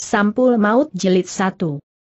Sampul Maut Jelit 1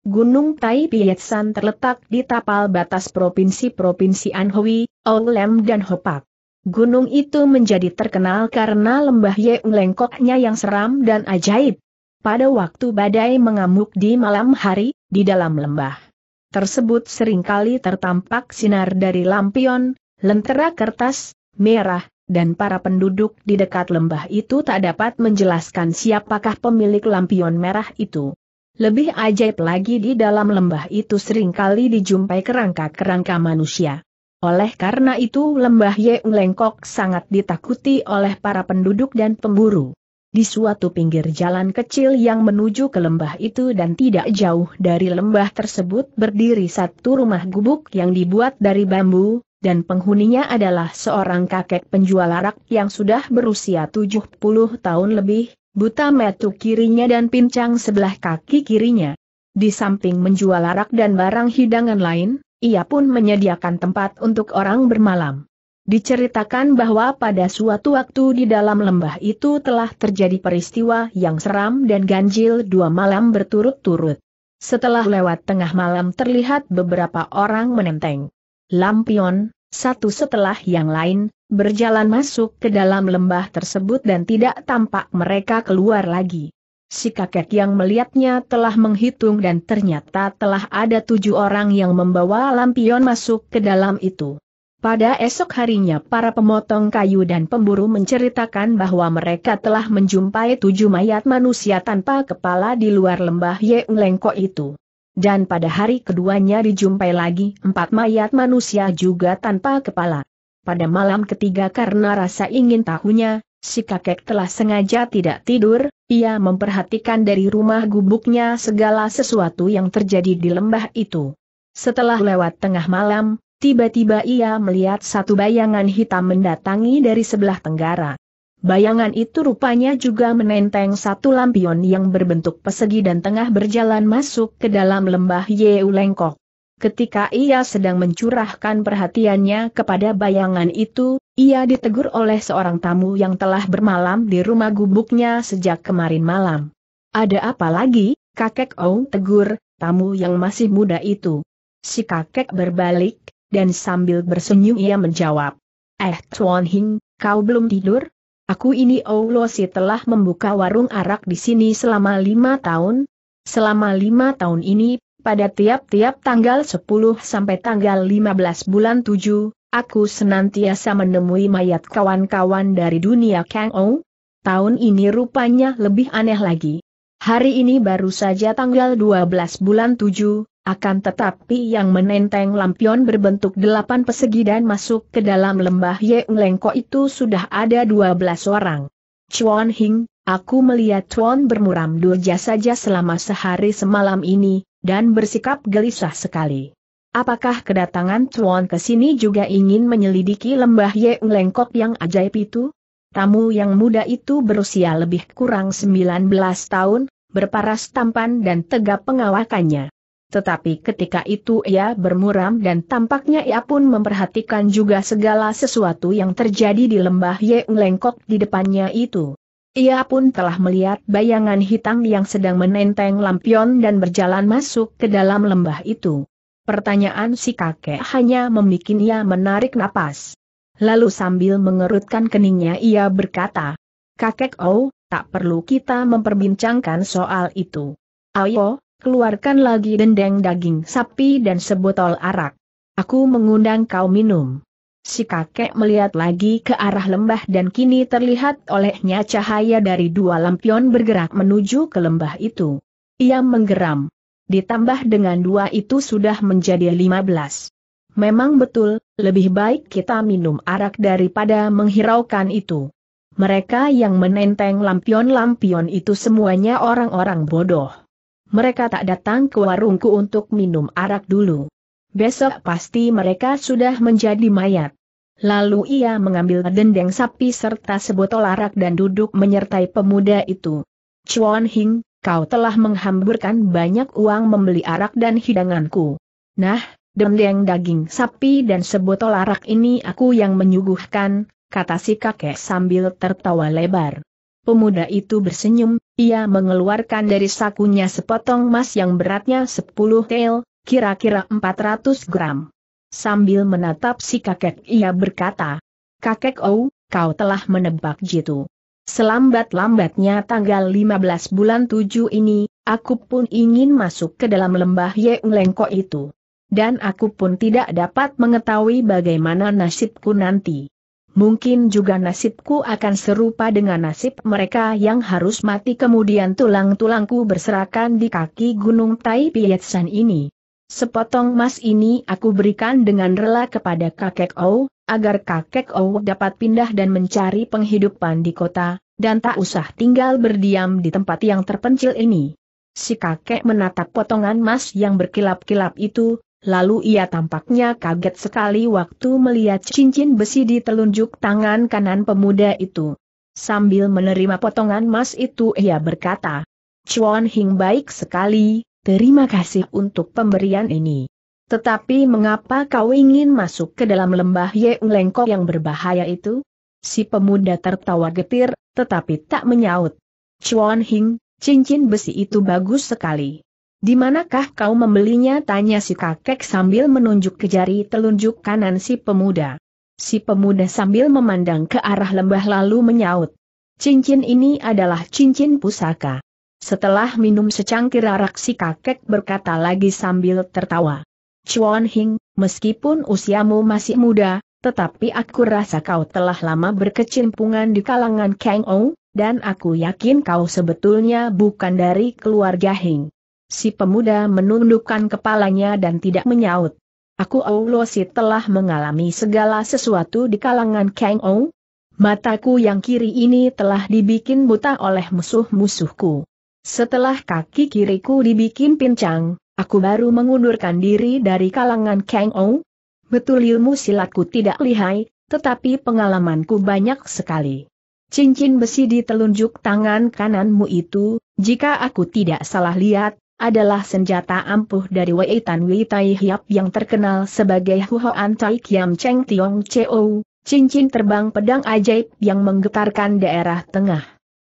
Gunung Tai Pietsan terletak di tapal batas provinsi-provinsi Anhui, Oulem dan Hopak. Gunung itu menjadi terkenal karena lembah Yeung lengkoknya yang seram dan ajaib. Pada waktu badai mengamuk di malam hari, di dalam lembah tersebut seringkali tertampak sinar dari lampion, lentera kertas, merah, dan para penduduk di dekat lembah itu tak dapat menjelaskan siapakah pemilik lampion merah itu. Lebih ajaib lagi di dalam lembah itu seringkali dijumpai kerangka-kerangka manusia. Oleh karena itu lembah Yeung Lengkok sangat ditakuti oleh para penduduk dan pemburu. Di suatu pinggir jalan kecil yang menuju ke lembah itu dan tidak jauh dari lembah tersebut berdiri satu rumah gubuk yang dibuat dari bambu, dan penghuninya adalah seorang kakek penjual arak yang sudah berusia 70 tahun lebih, buta metu kirinya dan pincang sebelah kaki kirinya. Di samping menjual arak dan barang hidangan lain, ia pun menyediakan tempat untuk orang bermalam. Diceritakan bahwa pada suatu waktu di dalam lembah itu telah terjadi peristiwa yang seram dan ganjil dua malam berturut-turut. Setelah lewat tengah malam terlihat beberapa orang menenteng. Lampion, satu setelah yang lain, berjalan masuk ke dalam lembah tersebut dan tidak tampak mereka keluar lagi. Si kakek yang melihatnya telah menghitung dan ternyata telah ada tujuh orang yang membawa lampion masuk ke dalam itu. Pada esok harinya para pemotong kayu dan pemburu menceritakan bahwa mereka telah menjumpai tujuh mayat manusia tanpa kepala di luar lembah Lengko itu dan pada hari keduanya dijumpai lagi empat mayat manusia juga tanpa kepala. Pada malam ketiga karena rasa ingin tahunya, si kakek telah sengaja tidak tidur, ia memperhatikan dari rumah gubuknya segala sesuatu yang terjadi di lembah itu. Setelah lewat tengah malam, tiba-tiba ia melihat satu bayangan hitam mendatangi dari sebelah tenggara. Bayangan itu rupanya juga menenteng satu lampion yang berbentuk persegi dan tengah berjalan masuk ke dalam lembah Yeu Lengkok. Ketika ia sedang mencurahkan perhatiannya kepada bayangan itu, ia ditegur oleh seorang tamu yang telah bermalam di rumah gubuknya sejak kemarin malam. Ada apa lagi, kakek Ong tegur, tamu yang masih muda itu. Si kakek berbalik, dan sambil bersenyum ia menjawab. Eh Tuan Hing, kau belum tidur? Aku ini Oulosi telah membuka warung arak di sini selama lima tahun. Selama lima tahun ini, pada tiap-tiap tanggal 10 sampai tanggal 15 bulan 7, aku senantiasa menemui mayat kawan-kawan dari dunia Kang Ou. Tahun ini rupanya lebih aneh lagi. Hari ini baru saja tanggal 12 bulan 7, akan tetapi yang menenteng lampion berbentuk delapan persegi dan masuk ke dalam lembah Ye Lengko itu sudah ada dua belas orang. Chuan Hing, aku melihat Chuan bermuram durja saja selama sehari semalam ini, dan bersikap gelisah sekali. Apakah kedatangan Chuan ke sini juga ingin menyelidiki lembah Ye Lengkok yang ajaib itu? Tamu yang muda itu berusia lebih kurang 19 tahun, berparas tampan dan tegap pengawakannya. Tetapi ketika itu ia bermuram dan tampaknya ia pun memperhatikan juga segala sesuatu yang terjadi di lembah Yeung Lengkok di depannya itu. Ia pun telah melihat bayangan hitam yang sedang menenteng lampion dan berjalan masuk ke dalam lembah itu. Pertanyaan si kakek hanya membuat ia menarik napas. Lalu sambil mengerutkan keningnya ia berkata, Kakek Oh, tak perlu kita memperbincangkan soal itu. Ayo, keluarkan lagi dendeng daging sapi dan sebotol arak. Aku mengundang kau minum. Si kakek melihat lagi ke arah lembah dan kini terlihat olehnya cahaya dari dua lampion bergerak menuju ke lembah itu. Ia menggeram. Ditambah dengan dua itu sudah menjadi lima belas. Memang betul, lebih baik kita minum arak daripada menghiraukan itu. Mereka yang menenteng lampion-lampion itu semuanya orang-orang bodoh mereka tak datang ke warungku untuk minum arak dulu. Besok pasti mereka sudah menjadi mayat. Lalu ia mengambil dendeng sapi serta sebotol arak dan duduk menyertai pemuda itu. Chuan Hing, kau telah menghamburkan banyak uang membeli arak dan hidanganku. Nah, dendeng daging sapi dan sebotol arak ini aku yang menyuguhkan, kata si kakek sambil tertawa lebar. Pemuda itu bersenyum, ia mengeluarkan dari sakunya sepotong emas yang beratnya 10 tel, kira-kira 400 gram. Sambil menatap si kakek ia berkata, Kakek Ou, kau telah menebak jitu. Selambat-lambatnya tanggal 15 bulan 7 ini, aku pun ingin masuk ke dalam lembah Lengko itu. Dan aku pun tidak dapat mengetahui bagaimana nasibku nanti mungkin juga nasibku akan serupa dengan nasib mereka yang harus mati kemudian tulang-tulangku berserakan di kaki gunung Tai Pietsan ini. Sepotong emas ini aku berikan dengan rela kepada kakek Ou, agar kakek Ou dapat pindah dan mencari penghidupan di kota, dan tak usah tinggal berdiam di tempat yang terpencil ini. Si kakek menatap potongan emas yang berkilap-kilap itu, Lalu ia tampaknya kaget sekali waktu melihat cincin besi di telunjuk tangan kanan pemuda itu. Sambil menerima potongan emas itu ia berkata, Chuan Hing baik sekali, terima kasih untuk pemberian ini. Tetapi mengapa kau ingin masuk ke dalam lembah Ye Lengkok yang berbahaya itu? Si pemuda tertawa getir, tetapi tak menyaut. Chuan Hing, cincin besi itu bagus sekali. Di manakah kau membelinya? Tanya si kakek sambil menunjuk ke jari telunjuk kanan si pemuda. Si pemuda sambil memandang ke arah lembah lalu menyaut. Cincin ini adalah cincin pusaka. Setelah minum secangkir arak si kakek berkata lagi sambil tertawa. Chuan Hing, meskipun usiamu masih muda, tetapi aku rasa kau telah lama berkecimpungan di kalangan Kang Ou, dan aku yakin kau sebetulnya bukan dari keluarga Hing. Si pemuda menundukkan kepalanya dan tidak menyaut. Aku Oulosi telah mengalami segala sesuatu di kalangan Kang Ou. Mataku yang kiri ini telah dibikin buta oleh musuh-musuhku. Setelah kaki kiriku dibikin pincang, aku baru mengundurkan diri dari kalangan Kang Ou. Betul ilmu silatku tidak lihai, tetapi pengalamanku banyak sekali. Cincin besi di telunjuk tangan kananmu itu, jika aku tidak salah lihat, adalah senjata ampuh dari Wei Tan Wei Tai Hiap yang terkenal sebagai Huhoan Tai Kiam Cheng Tiong Cheo, cincin terbang pedang ajaib yang menggetarkan daerah tengah.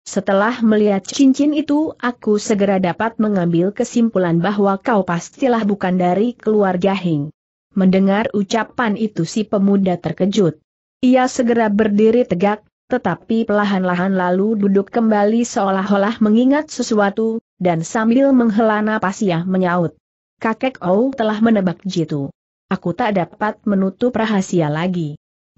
Setelah melihat cincin itu aku segera dapat mengambil kesimpulan bahwa kau pastilah bukan dari keluarga Hing. Mendengar ucapan itu si pemuda terkejut. Ia segera berdiri tegak, tetapi perlahan-lahan lalu duduk kembali seolah-olah mengingat sesuatu, dan sambil menghela napas ia menyaut. Kakek Ou telah menebak jitu. Aku tak dapat menutup rahasia lagi.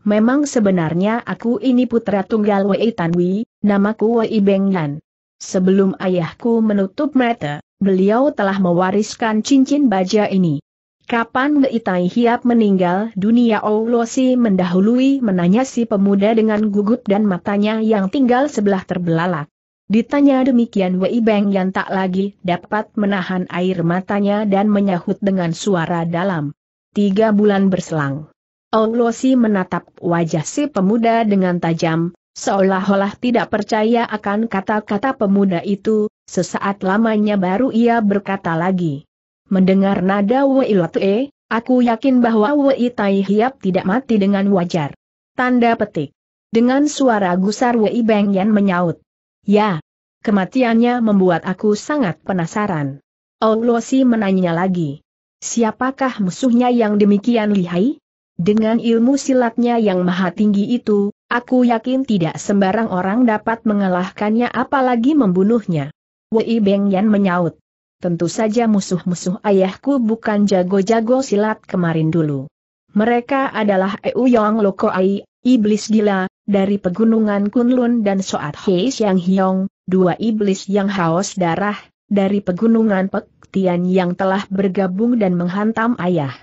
Memang sebenarnya aku ini putra tunggal Wei Tanwi, namaku Wei Bengyan. Sebelum ayahku menutup mata, beliau telah mewariskan cincin baja ini. Kapan Wei Tai Hiap meninggal dunia Olosi mendahului menanya si pemuda dengan gugup dan matanya yang tinggal sebelah terbelalak. Ditanya demikian Wei Beng yang tak lagi dapat menahan air matanya dan menyahut dengan suara dalam. Tiga bulan berselang. Onglosi menatap wajah si pemuda dengan tajam, seolah-olah tidak percaya akan kata-kata pemuda itu, sesaat lamanya baru ia berkata lagi. Mendengar nada Wei Lotue, aku yakin bahwa Wei Tai Hiap tidak mati dengan wajar. Tanda petik. Dengan suara gusar Wei Beng Yan menyaut. Ya. Kematiannya membuat aku sangat penasaran. Aulosi menanya lagi. Siapakah musuhnya yang demikian lihai? Dengan ilmu silatnya yang maha tinggi itu, aku yakin tidak sembarang orang dapat mengalahkannya apalagi membunuhnya. Wei Beng Yan menyaut. Tentu saja musuh-musuh ayahku bukan jago-jago silat kemarin dulu. Mereka adalah Eu Yong Lokoai, iblis gila, dari pegunungan Kunlun dan Soat Hei Siang Hiong, dua iblis yang haus darah, dari pegunungan Pek Tian yang telah bergabung dan menghantam ayah.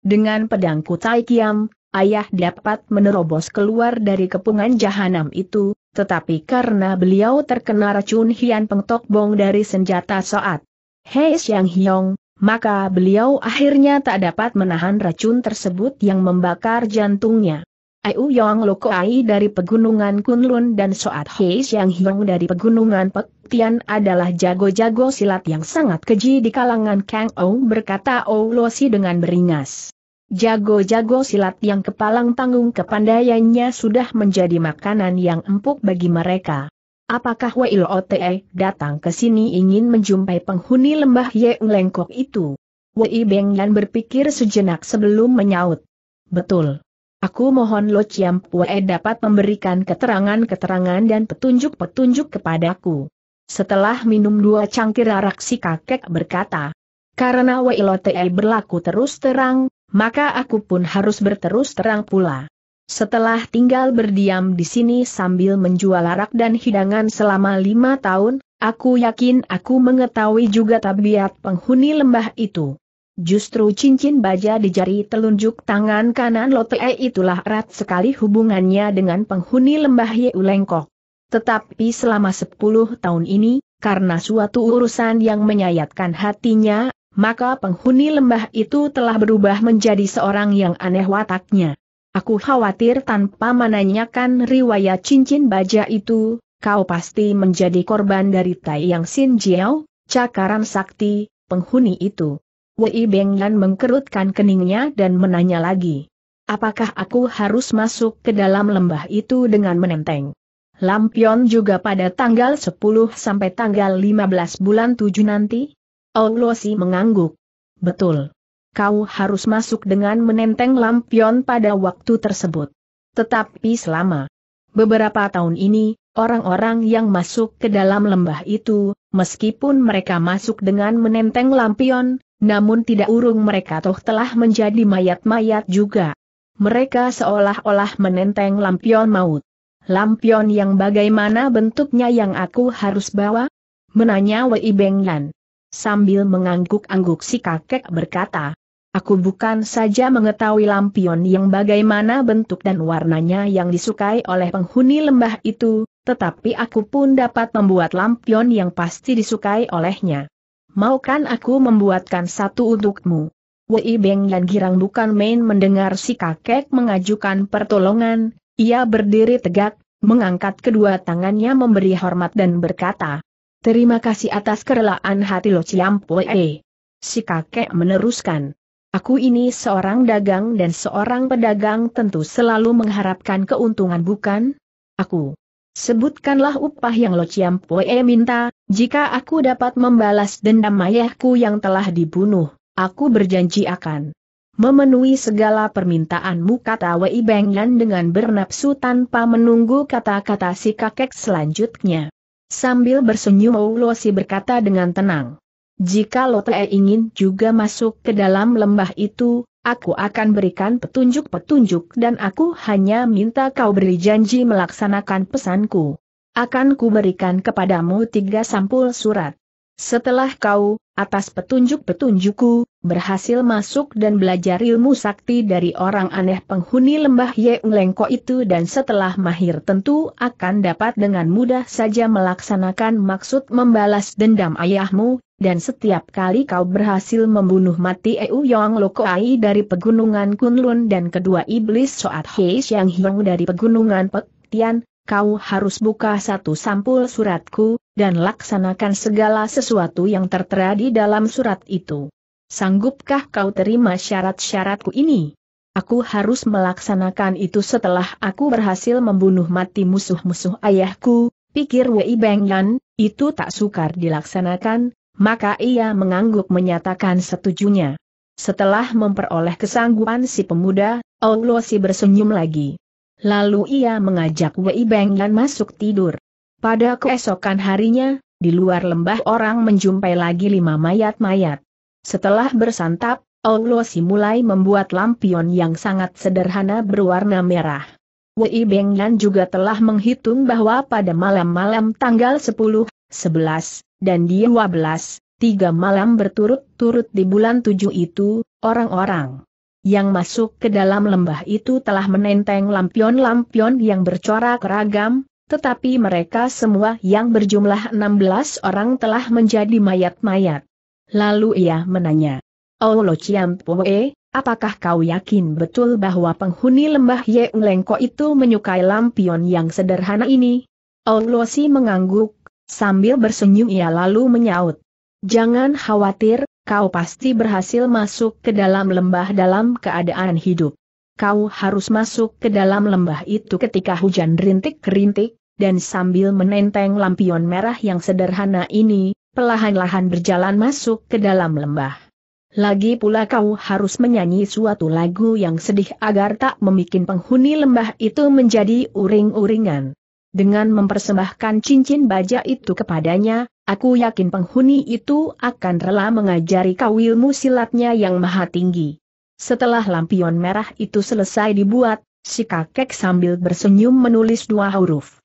Dengan pedang Kutai Kiam, ayah dapat menerobos keluar dari kepungan jahanam itu, tetapi karena beliau terkena racun Hian Bong dari senjata Soat Hei Siang Hiong, maka beliau akhirnya tak dapat menahan racun tersebut yang membakar jantungnya. Aiu Yong Loko dari Pegunungan Kunlun dan Soat Hei Xiang Hiong dari Pegunungan Pek Tian adalah jago-jago silat yang sangat keji di kalangan Kang Ou berkata Ou Losi dengan beringas. Jago-jago silat yang kepalang tanggung kepandaiannya sudah menjadi makanan yang empuk bagi mereka. Apakah Wei Ote datang ke sini ingin menjumpai penghuni lembah Yeung Lengkok itu? Wei Beng Yan berpikir sejenak sebelum menyaut. Betul. Aku mohon Lo Chiam Pue dapat memberikan keterangan-keterangan dan petunjuk-petunjuk kepadaku. Setelah minum dua cangkir arak si kakek berkata, karena Wei Lo Te berlaku terus terang, maka aku pun harus berterus terang pula. Setelah tinggal berdiam di sini sambil menjual arak dan hidangan selama lima tahun, aku yakin aku mengetahui juga tabiat penghuni lembah itu. Justru cincin baja di jari telunjuk tangan kanan Lote e itulah erat sekali hubungannya dengan penghuni lembah Yeulengkok. Tetapi selama 10 tahun ini, karena suatu urusan yang menyayatkan hatinya, maka penghuni lembah itu telah berubah menjadi seorang yang aneh wataknya. Aku khawatir tanpa menanyakan riwayat cincin baja itu, kau pasti menjadi korban dari Tai Yang Sin Jiao, cakaran sakti, penghuni itu. Wei Yan mengkerutkan keningnya dan menanya lagi. Apakah aku harus masuk ke dalam lembah itu dengan menenteng? Lampion juga pada tanggal 10 sampai tanggal 15 bulan 7 nanti? Olosi mengangguk. Betul. Kau harus masuk dengan menenteng lampion pada waktu tersebut. Tetapi selama beberapa tahun ini, orang-orang yang masuk ke dalam lembah itu, meskipun mereka masuk dengan menenteng lampion, namun tidak urung mereka toh telah menjadi mayat-mayat juga. Mereka seolah-olah menenteng lampion maut. Lampion yang bagaimana bentuknya yang aku harus bawa? Menanya Wei Benglan. Sambil mengangguk-angguk si kakek berkata, Aku bukan saja mengetahui lampion yang bagaimana bentuk dan warnanya yang disukai oleh penghuni lembah itu, tetapi aku pun dapat membuat lampion yang pasti disukai olehnya. Mau kan aku membuatkan satu untukmu? Wei Beng yang girang bukan main mendengar si kakek mengajukan pertolongan, ia berdiri tegak, mengangkat kedua tangannya memberi hormat dan berkata, Terima kasih atas kerelaan hati Lo Ciampoe. Si kakek meneruskan. Aku ini seorang dagang dan seorang pedagang tentu selalu mengharapkan keuntungan bukan? Aku Sebutkanlah upah yang Lo Chiam Poe minta, jika aku dapat membalas dendam ayahku yang telah dibunuh, aku berjanji akan memenuhi segala permintaanmu kata Wei Bengnan dengan bernapsu tanpa menunggu kata-kata si kakek selanjutnya. Sambil bersenyum Lo Si berkata dengan tenang. Jika lo Te ingin juga masuk ke dalam lembah itu, Aku akan berikan petunjuk-petunjuk dan aku hanya minta kau beri janji melaksanakan pesanku. Akan kuberikan kepadamu tiga sampul surat. Setelah kau, atas petunjuk-petunjukku, berhasil masuk dan belajar ilmu sakti dari orang aneh penghuni lembah Yeung Lengko itu dan setelah mahir tentu akan dapat dengan mudah saja melaksanakan maksud membalas dendam ayahmu, dan setiap kali kau berhasil membunuh mati Eu Yong Lokoai dari pegunungan Kunlun dan kedua iblis Soat Hei Xiang Hiong dari pegunungan Pek Tian, kau harus buka satu sampul suratku, dan laksanakan segala sesuatu yang tertera di dalam surat itu. Sanggupkah kau terima syarat-syaratku ini? Aku harus melaksanakan itu setelah aku berhasil membunuh mati musuh-musuh ayahku, pikir Wei Yan, itu tak sukar dilaksanakan, maka ia mengangguk menyatakan setujunya. Setelah memperoleh kesanggupan si pemuda, Luo si bersenyum lagi. Lalu ia mengajak Wei Yan masuk tidur. Pada keesokan harinya, di luar lembah orang menjumpai lagi lima mayat-mayat. Setelah bersantap, Olosi mulai membuat lampion yang sangat sederhana berwarna merah. Wei Bengyan juga telah menghitung bahwa pada malam-malam tanggal 10, 11, dan 12, tiga malam berturut-turut di bulan 7 itu, orang-orang yang masuk ke dalam lembah itu telah menenteng lampion-lampion yang bercorak ragam, tetapi mereka semua yang berjumlah 16 orang telah menjadi mayat-mayat. Lalu ia menanya, Olo oh Chiampue, apakah kau yakin betul bahwa penghuni lembah Yeulengko itu menyukai lampion yang sederhana ini? Olo oh Si mengangguk, sambil bersenyum ia lalu menyaut. Jangan khawatir, kau pasti berhasil masuk ke dalam lembah dalam keadaan hidup. Kau harus masuk ke dalam lembah itu ketika hujan rintik-rintik, dan sambil menenteng lampion merah yang sederhana ini, pelahan-lahan berjalan masuk ke dalam lembah. Lagi pula kau harus menyanyi suatu lagu yang sedih agar tak memikin penghuni lembah itu menjadi uring-uringan. Dengan mempersembahkan cincin baja itu kepadanya, aku yakin penghuni itu akan rela mengajari kau ilmu silatnya yang maha tinggi. Setelah lampion merah itu selesai dibuat, si kakek sambil bersenyum menulis dua huruf.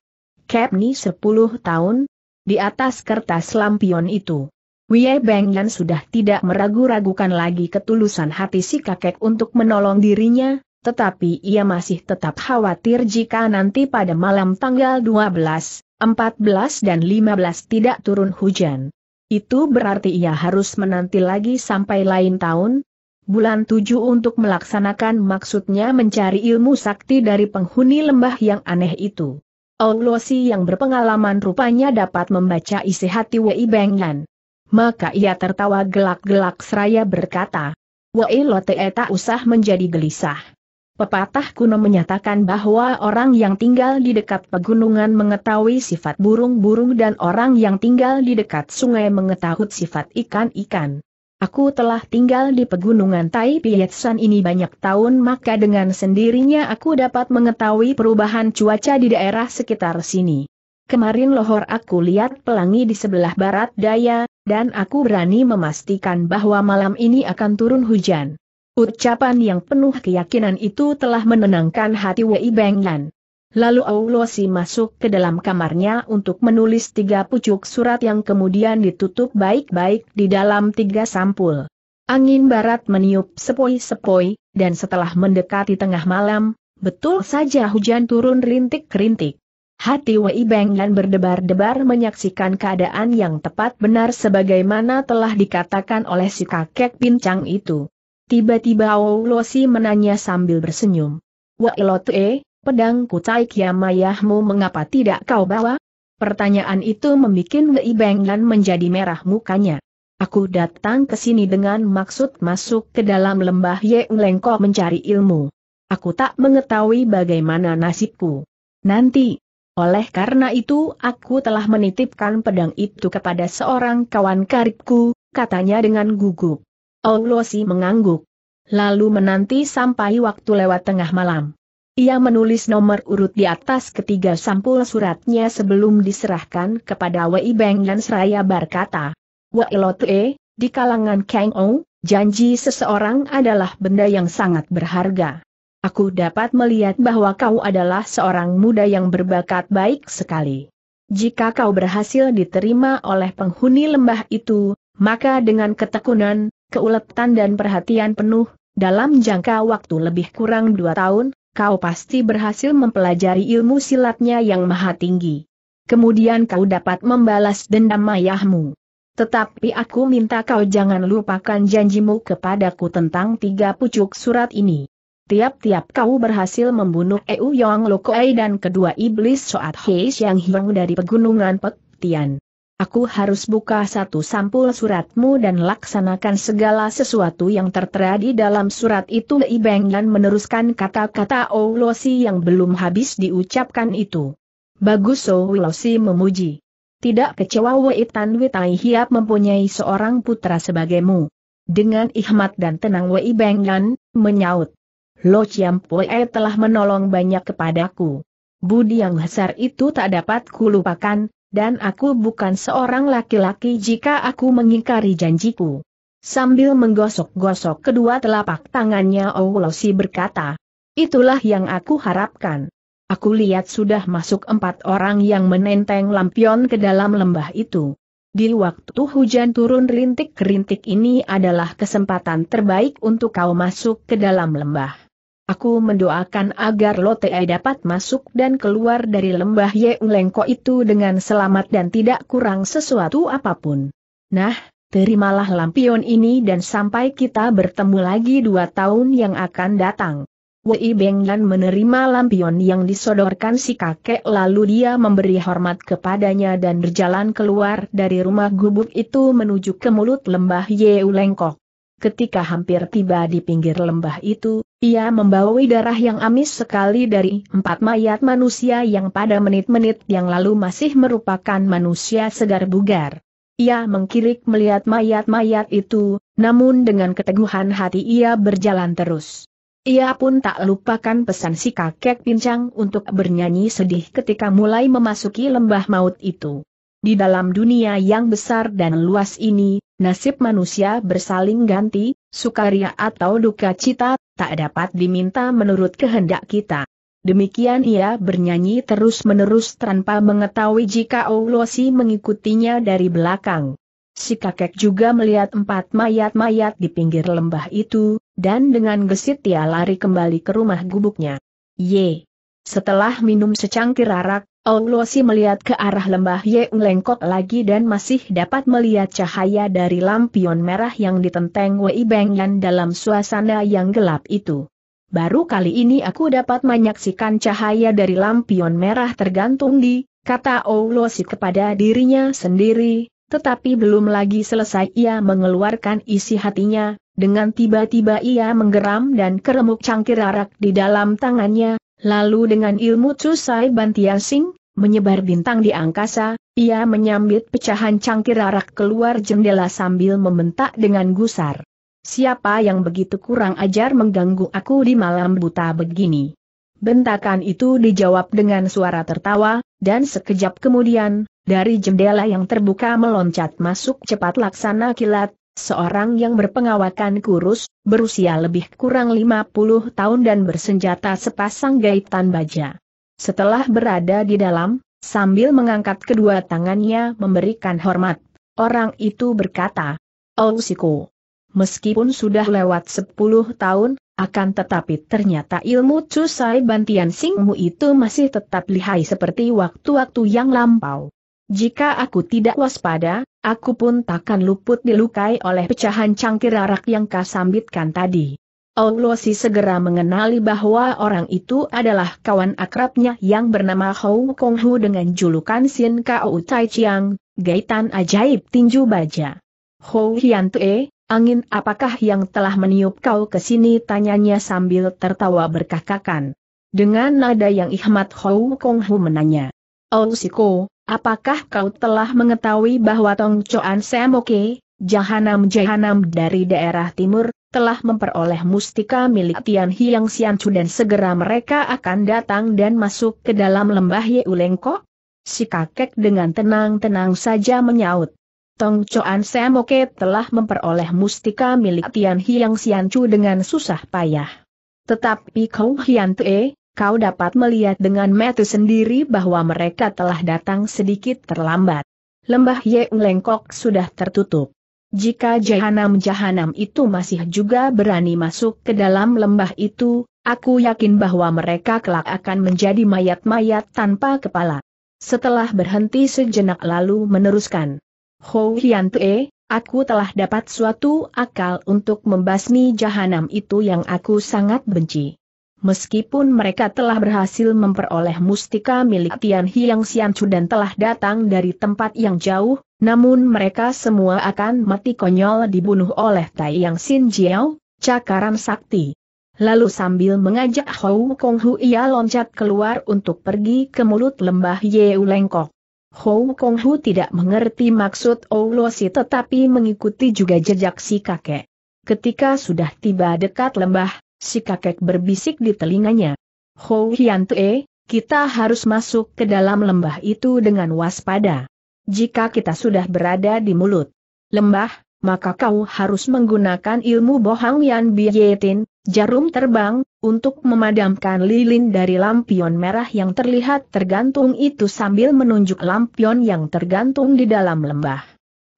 Kepni 10 tahun, di atas kertas lampion itu. Wei Yan sudah tidak meragu-ragukan lagi ketulusan hati si kakek untuk menolong dirinya, tetapi ia masih tetap khawatir jika nanti pada malam tanggal 12, 14 dan 15 tidak turun hujan. Itu berarti ia harus menanti lagi sampai lain tahun, bulan 7 untuk melaksanakan maksudnya mencari ilmu sakti dari penghuni lembah yang aneh itu. Luosi yang berpengalaman rupanya dapat membaca isi hati Wei Bengyan. Maka ia tertawa gelak-gelak seraya berkata, Wei Lote tak usah menjadi gelisah. Pepatah kuno menyatakan bahwa orang yang tinggal di dekat pegunungan mengetahui sifat burung-burung dan orang yang tinggal di dekat sungai mengetahui sifat ikan-ikan. Aku telah tinggal di pegunungan Tai Pietsan ini banyak tahun maka dengan sendirinya aku dapat mengetahui perubahan cuaca di daerah sekitar sini. Kemarin lohor aku lihat pelangi di sebelah barat daya, dan aku berani memastikan bahwa malam ini akan turun hujan. Ucapan yang penuh keyakinan itu telah menenangkan hati Wei Bengan. Lalu Aulosi masuk ke dalam kamarnya untuk menulis tiga pucuk surat yang kemudian ditutup baik-baik di dalam tiga sampul. Angin barat meniup sepoi-sepoi, dan setelah mendekati tengah malam, betul saja hujan turun rintik-rintik. Hati Wei Beng dan berdebar-debar menyaksikan keadaan yang tepat benar sebagaimana telah dikatakan oleh si kakek pincang itu. Tiba-tiba Aulosi menanya sambil bersenyum. Wei Lotue, pedang kucai kiamayahmu mengapa tidak kau bawa? Pertanyaan itu membuat Wei Benglan menjadi merah mukanya. Aku datang ke sini dengan maksud masuk ke dalam lembah Ye Lengko mencari ilmu. Aku tak mengetahui bagaimana nasibku. Nanti. Oleh karena itu aku telah menitipkan pedang itu kepada seorang kawan karibku, katanya dengan gugup. Losi mengangguk. Lalu menanti sampai waktu lewat tengah malam. Ia menulis nomor urut di atas ketiga sampul suratnya sebelum diserahkan kepada Wei Beng dan seraya berkata, Wei Lotue, di kalangan Kang Ou, janji seseorang adalah benda yang sangat berharga. Aku dapat melihat bahwa kau adalah seorang muda yang berbakat baik sekali. Jika kau berhasil diterima oleh penghuni lembah itu, maka dengan ketekunan, keuletan dan perhatian penuh, dalam jangka waktu lebih kurang dua tahun, kau pasti berhasil mempelajari ilmu silatnya yang maha tinggi. Kemudian kau dapat membalas dendam ayahmu. Tetapi aku minta kau jangan lupakan janjimu kepadaku tentang tiga pucuk surat ini. Tiap-tiap kau berhasil membunuh Eu Yong Lokoei dan kedua iblis Soat Hei yang Hiong dari pegunungan Pek Tian. Aku harus buka satu sampul suratmu dan laksanakan segala sesuatu yang tertera di dalam surat itu. Lei Yan meneruskan kata-kata Olosi yang belum habis diucapkan itu. Bagus Olosi memuji. Tidak kecewa Wei Tai Hiap mempunyai seorang putra sebagaimu. Dengan ikhmat dan tenang Wei Yan, menyaut. Lo Chiam Pue telah menolong banyak kepadaku. Budi yang besar itu tak dapat kulupakan, dan aku bukan seorang laki-laki jika aku mengingkari janjiku. Sambil menggosok-gosok kedua telapak tangannya Owlosi berkata, itulah yang aku harapkan. Aku lihat sudah masuk empat orang yang menenteng lampion ke dalam lembah itu. Di waktu hujan turun rintik-rintik ini adalah kesempatan terbaik untuk kau masuk ke dalam lembah. Aku mendoakan agar Lotei dapat masuk dan keluar dari lembah Yeulengko itu dengan selamat dan tidak kurang sesuatu apapun. Nah, terimalah lampion ini dan sampai kita bertemu lagi dua tahun yang akan datang. Wei Benglan menerima lampion yang disodorkan si kakek lalu dia memberi hormat kepadanya dan berjalan keluar dari rumah gubuk itu menuju ke mulut lembah Yeulengkok ketika hampir tiba di pinggir lembah itu, ia membawa darah yang amis sekali dari empat mayat manusia yang pada menit-menit yang lalu masih merupakan manusia segar bugar. Ia mengkirik melihat mayat-mayat itu, namun dengan keteguhan hati ia berjalan terus. Ia pun tak lupakan pesan si kakek pincang untuk bernyanyi sedih ketika mulai memasuki lembah maut itu. Di dalam dunia yang besar dan luas ini, Nasib manusia bersaling ganti, sukaria atau duka cita, tak dapat diminta menurut kehendak kita. Demikian ia bernyanyi terus-menerus tanpa mengetahui jika Olosi mengikutinya dari belakang. Si kakek juga melihat empat mayat-mayat di pinggir lembah itu, dan dengan gesit ia lari kembali ke rumah gubuknya. Ye, Setelah minum secangkir arak, Luosi melihat ke arah lembah Yeung Lengkok lagi dan masih dapat melihat cahaya dari lampion merah yang ditenteng Wei Bengyan dalam suasana yang gelap itu. Baru kali ini aku dapat menyaksikan cahaya dari lampion merah tergantung di, kata Luosi kepada dirinya sendiri, tetapi belum lagi selesai ia mengeluarkan isi hatinya, dengan tiba-tiba ia menggeram dan keremuk cangkir arak di dalam tangannya, lalu dengan ilmu Cusai Bantiasing, menyebar bintang di angkasa, ia menyambit pecahan cangkir arak keluar jendela sambil membentak dengan gusar. Siapa yang begitu kurang ajar mengganggu aku di malam buta begini? Bentakan itu dijawab dengan suara tertawa, dan sekejap kemudian, dari jendela yang terbuka meloncat masuk cepat laksana kilat, seorang yang berpengawakan kurus, berusia lebih kurang 50 tahun dan bersenjata sepasang gaitan baja. Setelah berada di dalam, sambil mengangkat kedua tangannya memberikan hormat, orang itu berkata, Ousiku. Oh, meskipun sudah lewat 10 tahun, akan tetapi ternyata ilmu Cusai Bantian Singmu itu masih tetap lihai seperti waktu-waktu yang lampau. Jika aku tidak waspada, aku pun takkan luput dilukai oleh pecahan cangkir arak yang kasambitkan tadi. Olosi segera mengenali bahwa orang itu adalah kawan akrabnya yang bernama Hou Kong Hu dengan julukan Sin Kao Tai Chiang, Gaitan Ajaib Tinju Baja. Hou Hian Tue, angin apakah yang telah meniup kau ke sini tanyanya sambil tertawa berkakakan. Dengan nada yang ihmat Hou Kong Hu menanya. Olosi ko, Apakah kau telah mengetahui bahwa Tong Choan Semoke, jahanam-jahanam dari daerah timur, telah memperoleh mustika milik Tian Hiang Chu dan segera mereka akan datang dan masuk ke dalam lembah Ulengko? Si kakek dengan tenang-tenang saja menyaut. Tong Choan Semoke telah memperoleh mustika milik Tian Hiang Chu dengan susah payah. Tetapi Kau Hian Tue, kau dapat melihat dengan mata sendiri bahwa mereka telah datang sedikit terlambat. Lembah Yeung Lengkok sudah tertutup. Jika jahanam-jahanam itu masih juga berani masuk ke dalam lembah itu, aku yakin bahwa mereka kelak akan menjadi mayat-mayat tanpa kepala. Setelah berhenti sejenak lalu meneruskan. Ho Hian Tue, aku telah dapat suatu akal untuk membasmi jahanam itu yang aku sangat benci meskipun mereka telah berhasil memperoleh mustika milik Tian Hiang Chu dan telah datang dari tempat yang jauh, namun mereka semua akan mati konyol dibunuh oleh Tai Yang Xin Jiao, cakaran sakti. Lalu sambil mengajak Hou Kong Hu ia loncat keluar untuk pergi ke mulut lembah Yeu Lengkok. Hou Kong Hu tidak mengerti maksud Oulosi tetapi mengikuti juga jejak si kakek. Ketika sudah tiba dekat lembah, si kakek berbisik di telinganya. Hou Hian Tue, kita harus masuk ke dalam lembah itu dengan waspada. Jika kita sudah berada di mulut lembah, maka kau harus menggunakan ilmu bohong Yan Bietin, jarum terbang, untuk memadamkan lilin dari lampion merah yang terlihat tergantung itu sambil menunjuk lampion yang tergantung di dalam lembah.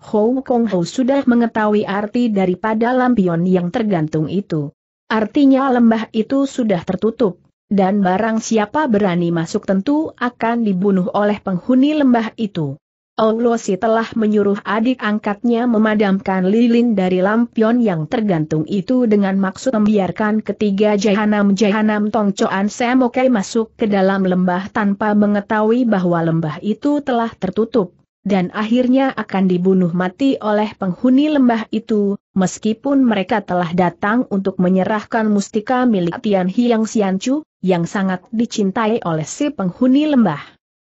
Hou Kong Hou sudah mengetahui arti daripada lampion yang tergantung itu. Artinya lembah itu sudah tertutup, dan barang siapa berani masuk tentu akan dibunuh oleh penghuni lembah itu. Olosi telah menyuruh adik angkatnya memadamkan lilin dari lampion yang tergantung itu dengan maksud membiarkan ketiga jahanam-jahanam tongcoan Semokai masuk ke dalam lembah tanpa mengetahui bahwa lembah itu telah tertutup dan akhirnya akan dibunuh mati oleh penghuni lembah itu, meskipun mereka telah datang untuk menyerahkan mustika milik Tian Hiang Siancu, yang sangat dicintai oleh si penghuni lembah.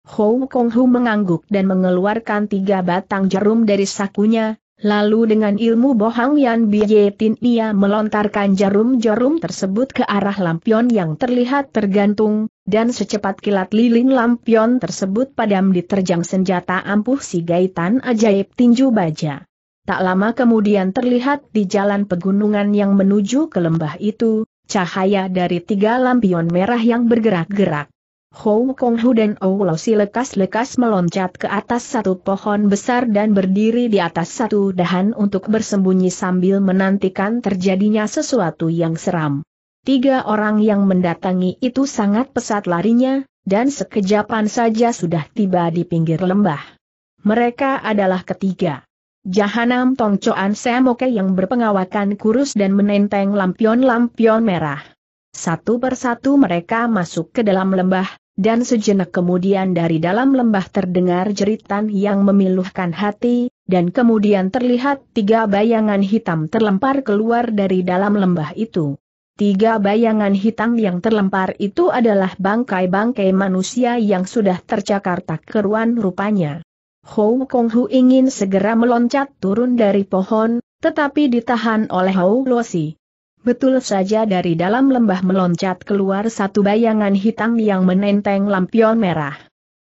Hou Kong Hu mengangguk dan mengeluarkan tiga batang jarum dari sakunya, lalu dengan ilmu bohong Yan Biye Tin ia melontarkan jarum-jarum tersebut ke arah lampion yang terlihat tergantung, dan secepat kilat lilin lampion tersebut padam diterjang senjata ampuh si gaitan ajaib tinju baja. Tak lama kemudian terlihat di jalan pegunungan yang menuju ke lembah itu, cahaya dari tiga lampion merah yang bergerak-gerak. Hou Kong Hu dan Ou si lekas-lekas meloncat ke atas satu pohon besar dan berdiri di atas satu dahan untuk bersembunyi sambil menantikan terjadinya sesuatu yang seram. Tiga orang yang mendatangi itu sangat pesat larinya, dan sekejapan saja sudah tiba di pinggir lembah. Mereka adalah ketiga. Jahanam Tongcoan Semoke yang berpengawakan kurus dan menenteng lampion-lampion merah. Satu persatu mereka masuk ke dalam lembah, dan sejenak kemudian dari dalam lembah terdengar jeritan yang memiluhkan hati, dan kemudian terlihat tiga bayangan hitam terlempar keluar dari dalam lembah itu. Tiga bayangan hitam yang terlempar itu adalah bangkai-bangkai manusia yang sudah tercakar tak keruan rupanya. Hou Kong Hu ingin segera meloncat turun dari pohon, tetapi ditahan oleh Hou Losi. Betul saja dari dalam lembah meloncat keluar satu bayangan hitam yang menenteng lampion merah.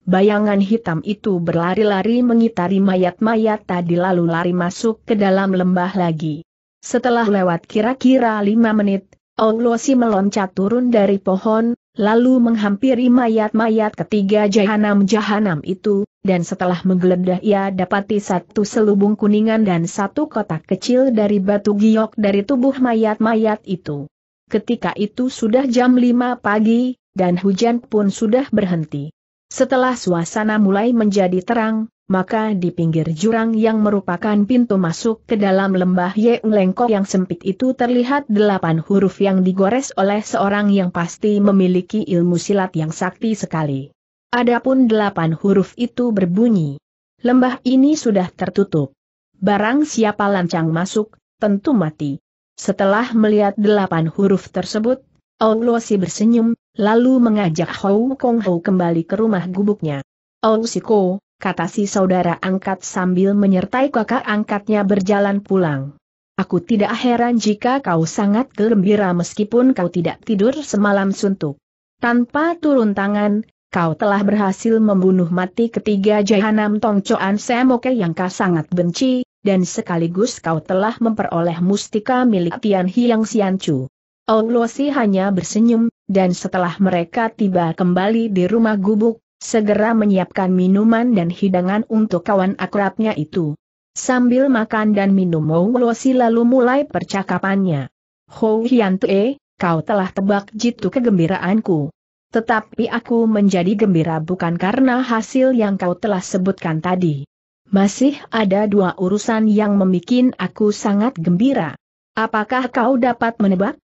Bayangan hitam itu berlari-lari mengitari mayat-mayat tadi lalu lari masuk ke dalam lembah lagi. Setelah lewat kira-kira lima menit, Onglosi meloncat turun dari pohon, lalu menghampiri mayat-mayat ketiga jahanam-jahanam itu, dan setelah menggeledah ia dapati satu selubung kuningan dan satu kotak kecil dari batu giok dari tubuh mayat-mayat itu. Ketika itu sudah jam 5 pagi, dan hujan pun sudah berhenti. Setelah suasana mulai menjadi terang, maka di pinggir jurang yang merupakan pintu masuk ke dalam lembah Yeung Lengkok yang sempit itu terlihat delapan huruf yang digores oleh seorang yang pasti memiliki ilmu silat yang sakti sekali. Adapun delapan huruf itu berbunyi. Lembah ini sudah tertutup. Barang siapa lancang masuk, tentu mati. Setelah melihat delapan huruf tersebut, Ong Auluosi bersenyum, lalu mengajak Hou Kong Hou kembali ke rumah gubuknya. Aulusi Ko, kata si saudara angkat sambil menyertai kakak angkatnya berjalan pulang. Aku tidak heran jika kau sangat gembira meskipun kau tidak tidur semalam suntuk. Tanpa turun tangan, kau telah berhasil membunuh mati ketiga Jahanam Tongcoan Semoke yang kau sangat benci, dan sekaligus kau telah memperoleh mustika milik Tian Hiang Siancu. Olosi hanya bersenyum, dan setelah mereka tiba kembali di rumah gubuk, Segera menyiapkan minuman dan hidangan untuk kawan akrabnya itu. Sambil makan dan minum Wosi lalu mulai percakapannya. Ho Hian kau telah tebak jitu kegembiraanku. Tetapi aku menjadi gembira bukan karena hasil yang kau telah sebutkan tadi. Masih ada dua urusan yang membuat aku sangat gembira. Apakah kau dapat menebak?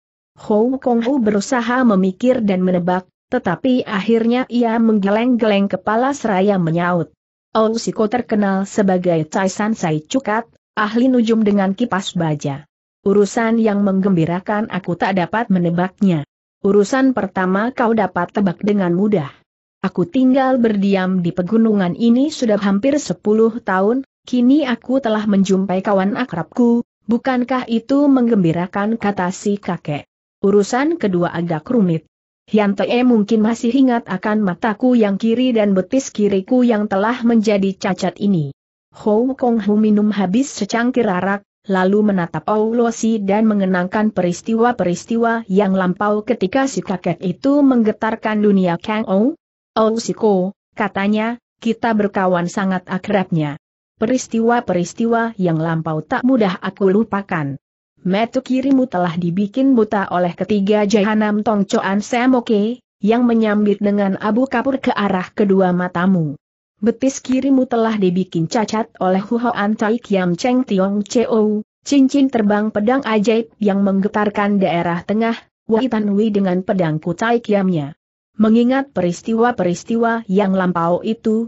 Hou Kongu berusaha memikir dan menebak, tetapi akhirnya ia menggeleng-geleng kepala seraya menyaut. Ousiko terkenal sebagai Taisan Sai Cukat, ahli nujum dengan kipas baja. Urusan yang menggembirakan aku tak dapat menebaknya. Urusan pertama kau dapat tebak dengan mudah. Aku tinggal berdiam di pegunungan ini sudah hampir 10 tahun, kini aku telah menjumpai kawan akrabku, bukankah itu menggembirakan kata si kakek. Urusan kedua agak rumit. Hyantee mungkin masih ingat akan mataku yang kiri dan betis kiriku yang telah menjadi cacat ini. Hou Kong Hu minum habis secangkir arak, lalu menatap Aulosi dan mengenangkan peristiwa-peristiwa yang lampau ketika si kakek itu menggetarkan dunia Kang Ou. Ou Ko, katanya, kita berkawan sangat akrabnya. Peristiwa-peristiwa yang lampau tak mudah aku lupakan. Metu kirimu telah dibikin buta oleh ketiga jahanam tongcoan semoke, yang menyambit dengan abu kapur ke arah kedua matamu. Betis kirimu telah dibikin cacat oleh Huhoan Tai Kiam Cheng Tiong Cheo, cincin terbang pedang ajaib yang menggetarkan daerah tengah, Waitan Wei dengan pedang kutai kiamnya. Mengingat peristiwa-peristiwa yang lampau itu,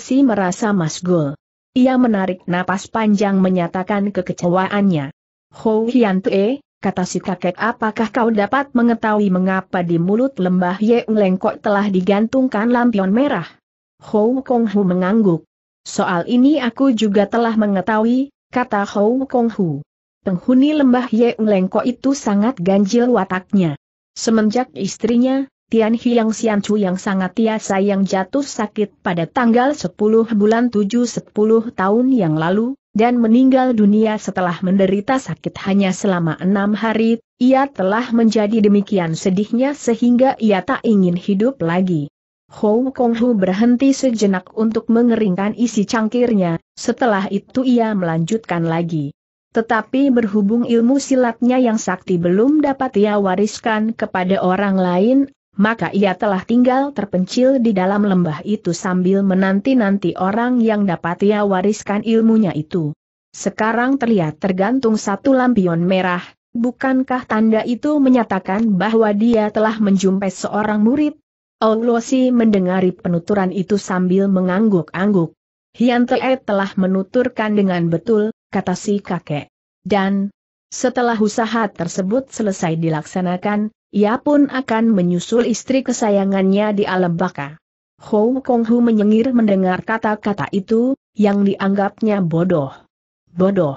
Si merasa masgul. Ia menarik napas panjang menyatakan kekecewaannya. Hou Hian Tue, kata si kakek apakah kau dapat mengetahui mengapa di mulut lembah Ye Lengkok telah digantungkan lampion merah? Hou Kong Hu mengangguk. Soal ini aku juga telah mengetahui, kata Hou Kong Hu. Penghuni lembah Ye Lengkok itu sangat ganjil wataknya. Semenjak istrinya, Tian Hiang Sian Chu yang sangat tiasa sayang jatuh sakit pada tanggal 10 bulan 7-10 tahun yang lalu, dan meninggal dunia setelah menderita sakit hanya selama enam hari, ia telah menjadi demikian sedihnya sehingga ia tak ingin hidup lagi. Hou Kong Hu berhenti sejenak untuk mengeringkan isi cangkirnya, setelah itu ia melanjutkan lagi. Tetapi berhubung ilmu silatnya yang sakti belum dapat ia wariskan kepada orang lain, maka ia telah tinggal terpencil di dalam lembah itu sambil menanti-nanti orang yang dapat ia wariskan ilmunya itu. Sekarang terlihat tergantung satu lampion merah, bukankah tanda itu menyatakan bahwa dia telah menjumpai seorang murid? Olosi mendengari penuturan itu sambil mengangguk-angguk. Hian telah menuturkan dengan betul, kata si kakek. Dan, setelah usaha tersebut selesai dilaksanakan, ia pun akan menyusul istri kesayangannya di alam baka. Hou Kong menyengir mendengar kata-kata itu, yang dianggapnya bodoh. Bodoh.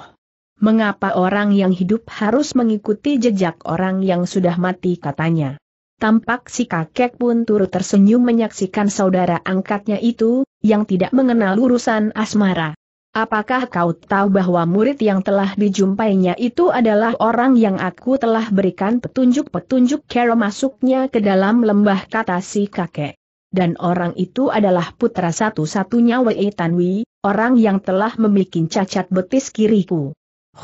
Mengapa orang yang hidup harus mengikuti jejak orang yang sudah mati katanya. Tampak si kakek pun turut tersenyum menyaksikan saudara angkatnya itu, yang tidak mengenal urusan asmara. Apakah kau tahu bahwa murid yang telah dijumpainya itu adalah orang yang aku telah berikan petunjuk-petunjuk cara masuknya ke dalam lembah kata si kakek. Dan orang itu adalah putra satu-satunya Wei Tanwi, orang yang telah membuat cacat betis kiriku.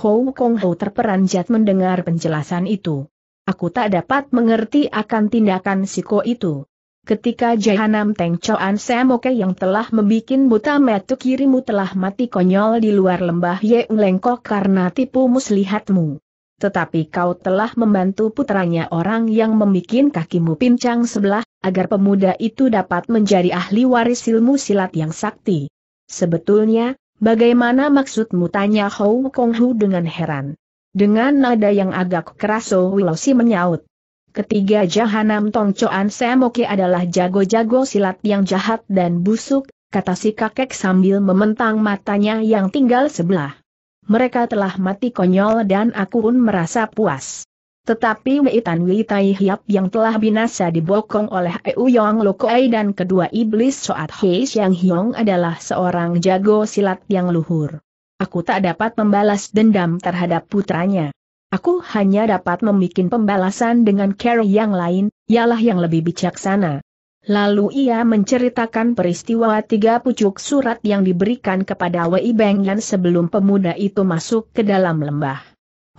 Hou Kong Hou terperanjat mendengar penjelasan itu. Aku tak dapat mengerti akan tindakan si Ko itu. Ketika Jahanam Teng Choan Semoke yang telah membuat buta metu kirimu telah mati konyol di luar lembah Yeung Lengkok karena tipu muslihatmu. Tetapi kau telah membantu putranya orang yang membuat kakimu pincang sebelah, agar pemuda itu dapat menjadi ahli waris ilmu silat yang sakti. Sebetulnya, bagaimana maksudmu tanya Hou Kong Hu dengan heran. Dengan nada yang agak keras So Wilosi menyaut. Ketiga Jahanam Tongcoan Semoke adalah jago-jago silat yang jahat dan busuk, kata si kakek sambil mementang matanya yang tinggal sebelah. Mereka telah mati konyol dan aku pun merasa puas. Tetapi Wei Tan Wei Tai Hiap yang telah binasa dibokong oleh Eu Yong Lokoi dan kedua iblis Soat Hei Xiang Hiong adalah seorang jago silat yang luhur. Aku tak dapat membalas dendam terhadap putranya. Aku hanya dapat membuat pembalasan dengan cara yang lain, ialah yang lebih bijaksana. Lalu ia menceritakan peristiwa tiga pucuk surat yang diberikan kepada Wei Bengyan sebelum pemuda itu masuk ke dalam lembah.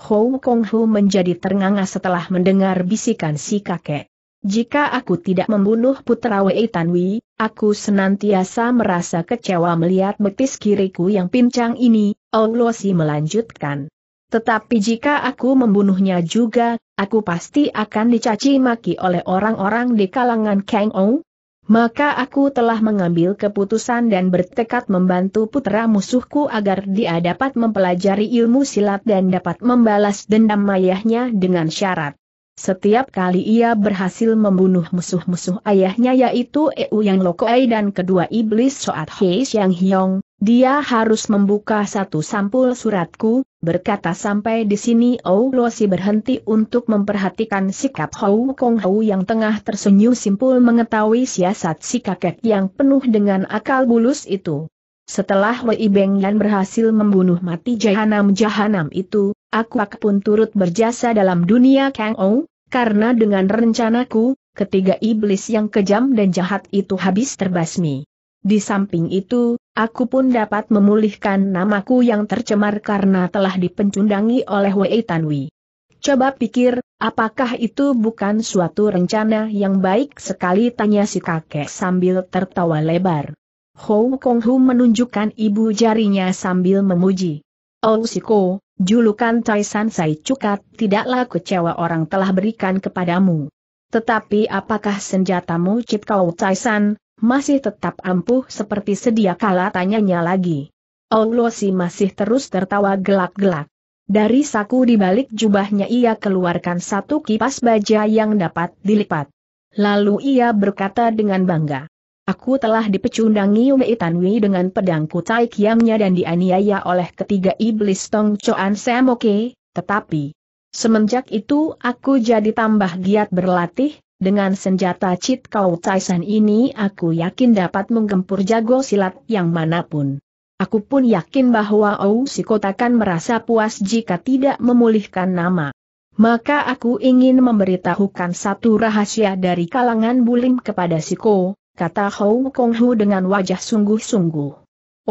Hou Kong Hu menjadi ternganga setelah mendengar bisikan si kakek. Jika aku tidak membunuh putra Wei Tan Wei, aku senantiasa merasa kecewa melihat betis kiriku yang pincang ini, si melanjutkan. Tetapi jika aku membunuhnya juga, aku pasti akan dicaci maki oleh orang-orang di kalangan Kang Ou. Maka aku telah mengambil keputusan dan bertekad membantu putra musuhku agar dia dapat mempelajari ilmu silat dan dapat membalas dendam ayahnya dengan syarat. Setiap kali ia berhasil membunuh musuh-musuh ayahnya yaitu Eu Yang Lokoi dan kedua iblis Soat Hei Yang Hyong, dia harus membuka satu sampul suratku, Berkata sampai di sini Ou oh, Losi berhenti untuk memperhatikan sikap Hou Kong Hou yang tengah tersenyum simpul mengetahui siasat si kakek yang penuh dengan akal bulus itu. Setelah Wei Beng Yan berhasil membunuh mati jahanam-jahanam itu, aku pun turut berjasa dalam dunia Kang Ou, karena dengan rencanaku, ketiga iblis yang kejam dan jahat itu habis terbasmi. Di samping itu, aku pun dapat memulihkan namaku yang tercemar karena telah dipencundangi oleh Wei Tanwi. Coba pikir, apakah itu bukan suatu rencana yang baik sekali tanya si kakek sambil tertawa lebar. Hou Kong Hu menunjukkan ibu jarinya sambil memuji. Oh Siko, julukan Tai San Sai Cukat tidaklah kecewa orang telah berikan kepadamu. Tetapi apakah senjatamu Cip Kau Tai San, masih tetap ampuh seperti sedia kala tanyanya lagi. Onglosi masih terus tertawa gelak-gelak. Dari saku di balik jubahnya ia keluarkan satu kipas baja yang dapat dilipat. Lalu ia berkata dengan bangga. Aku telah dipecundangi Wei Tanwi dengan pedangku Tai Kiamnya dan dianiaya oleh ketiga iblis Tong Choan Semoke, tetapi... Semenjak itu aku jadi tambah giat berlatih, dengan senjata Cheat Kau Tyson ini aku yakin dapat menggempur jago silat yang manapun. Aku pun yakin bahwa Ou Sikot akan merasa puas jika tidak memulihkan nama. Maka aku ingin memberitahukan satu rahasia dari kalangan bulim kepada Siko, kata Hou Kong Hu dengan wajah sungguh-sungguh.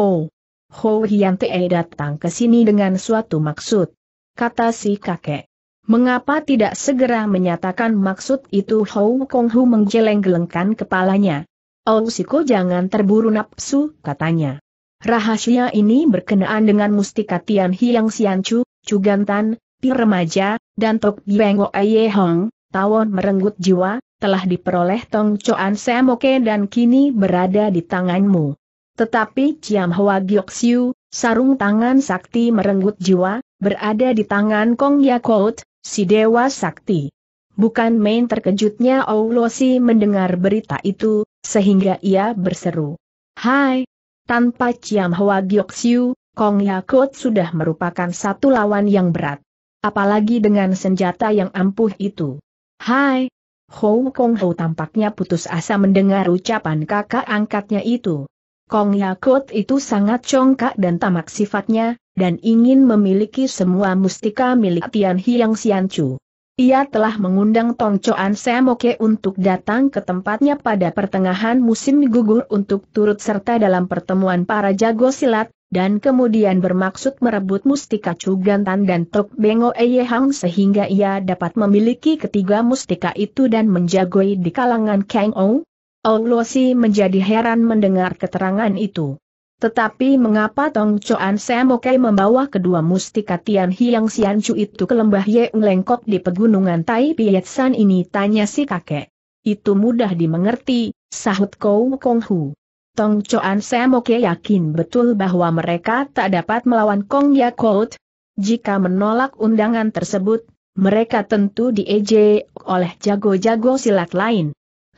Oh, Hou Hian Te datang ke sini dengan suatu maksud, kata si kakek. Mengapa tidak segera menyatakan maksud itu Hou Kong Hu menggeleng-gelengkan kepalanya. Oh Siko jangan terburu nafsu, katanya. Rahasia ini berkenaan dengan mustika Tian Hiang Chu, Cugantan, Pi Remaja, dan Tok Biengo Aye Hong, Tawon Merenggut Jiwa, telah diperoleh Tong Choan Semoke dan kini berada di tanganmu. Tetapi Ciam Hwa Giok Siu, sarung tangan sakti merenggut jiwa, berada di tangan Kong Yakout, Si Dewa Sakti. Bukan main terkejutnya Aulosi mendengar berita itu, sehingga ia berseru. Hai! Tanpa Ciam Hwa Gyoksiu, Kong Yakut sudah merupakan satu lawan yang berat. Apalagi dengan senjata yang ampuh itu. Hai! Hou Kong Hou tampaknya putus asa mendengar ucapan kakak angkatnya itu. Kong Yakut itu sangat congkak dan tamak sifatnya, dan ingin memiliki semua mustika milik Tian Hiang Xianchu. Ia telah mengundang Tong Choan Semoke untuk datang ke tempatnya pada pertengahan musim gugur untuk turut serta dalam pertemuan para jago silat, dan kemudian bermaksud merebut mustika Chugantan dan Tok Bengo Hang sehingga ia dapat memiliki ketiga mustika itu dan menjagoi di kalangan Kang Ong, Onglosi menjadi heran mendengar keterangan itu. Tetapi mengapa Tong Chuan Semoke membawa kedua mustika Tian Hiang Xian Chu itu ke lembah Yeung Lengkok di pegunungan Tai San ini tanya si kakek. Itu mudah dimengerti, sahut Kou Kong Hu. Tong Chuan Semoke yakin betul bahwa mereka tak dapat melawan Kong Yakult. Jika menolak undangan tersebut, mereka tentu diejek oleh jago-jago silat lain.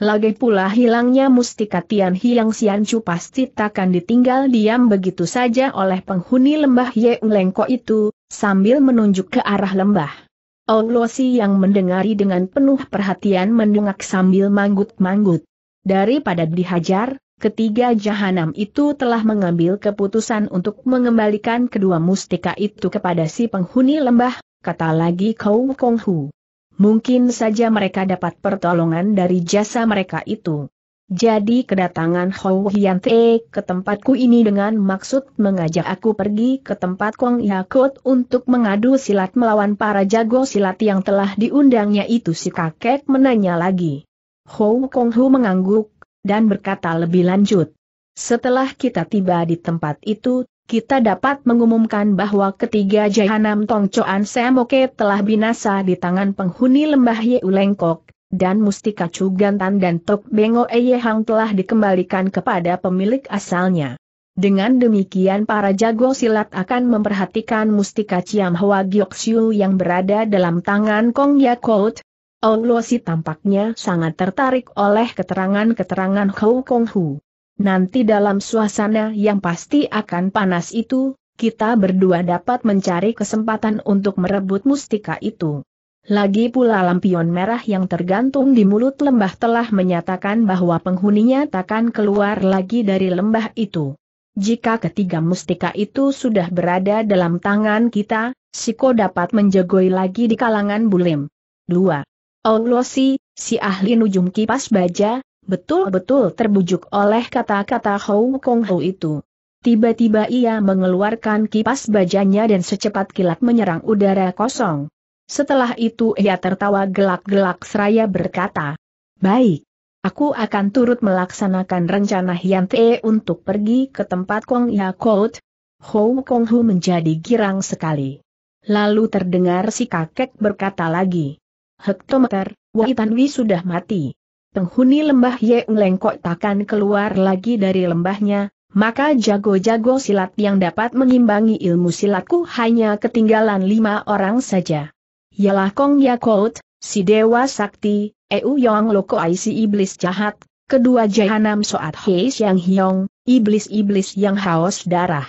Lagi pula hilangnya mustika Tian yang Siancu pasti takkan ditinggal diam begitu saja oleh penghuni lembah Ye Yeulengko itu, sambil menunjuk ke arah lembah. Olosi yang mendengari dengan penuh perhatian mendengak sambil manggut-manggut. Daripada dihajar, ketiga jahanam itu telah mengambil keputusan untuk mengembalikan kedua mustika itu kepada si penghuni lembah, kata lagi Kau Kong Hu mungkin saja mereka dapat pertolongan dari jasa mereka itu. Jadi kedatangan Hou Hian Te ke tempatku ini dengan maksud mengajak aku pergi ke tempat Kong Yakut untuk mengadu silat melawan para jago silat yang telah diundangnya itu si kakek menanya lagi. Hou Kong Hu mengangguk, dan berkata lebih lanjut. Setelah kita tiba di tempat itu, kita dapat mengumumkan bahwa ketiga Jahanam tongcoan Semoke telah binasa di tangan penghuni lembah Yeulengkok, dan Mustika Cugantan dan Tok Bengo Eyehang telah dikembalikan kepada pemilik asalnya. Dengan demikian para jago silat akan memperhatikan Mustika Ciam Hwa Gyoksyu yang berada dalam tangan Kong Yakout. Ong Si tampaknya sangat tertarik oleh keterangan-keterangan Hou Kong Hu. Nanti dalam suasana yang pasti akan panas itu, kita berdua dapat mencari kesempatan untuk merebut mustika itu. Lagi pula lampion merah yang tergantung di mulut lembah telah menyatakan bahwa penghuninya takkan keluar lagi dari lembah itu. Jika ketiga mustika itu sudah berada dalam tangan kita, Siko dapat menjegoi lagi di kalangan bulim. 2. Olosi, si ahli nujum kipas baja, betul-betul terbujuk oleh kata-kata Hou Kong Hou itu. Tiba-tiba ia mengeluarkan kipas bajanya dan secepat kilat menyerang udara kosong. Setelah itu ia tertawa gelak-gelak seraya berkata, Baik, aku akan turut melaksanakan rencana Hian Te untuk pergi ke tempat Kong Ya Kout. Hou Kong Hu menjadi girang sekali. Lalu terdengar si kakek berkata lagi, Hektometer, Tan Wi sudah mati penghuni lembah Ye Lengkok takkan keluar lagi dari lembahnya, maka jago-jago silat yang dapat mengimbangi ilmu silatku hanya ketinggalan lima orang saja. Yalah Kong Yakout, si Dewa Sakti, Eu Yong Loko Aisi Iblis Jahat, kedua Jahanam Soat Hei siang Hiong, Iblis-Iblis yang haus darah.